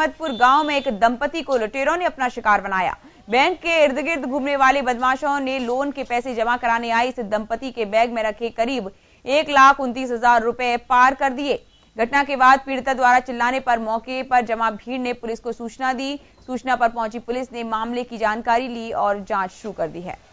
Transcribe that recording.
अहमदपुर गांव में एक दंपति को लुटेरों ने अपना शिकार बनाया बैंक के इर्द गिर्द घूमने वाले बदमाशों ने लोन के पैसे जमा कराने आई इस दंपति के बैग में रखे करीब एक लाख उनतीस हजार रूपए पार कर दिए घटना के बाद पीड़िता द्वारा चिल्लाने पर मौके पर जमा भीड़ ने पुलिस को सूचना दी सूचना पर पहुंची पुलिस ने मामले की जानकारी ली और जांच शुरू कर दी है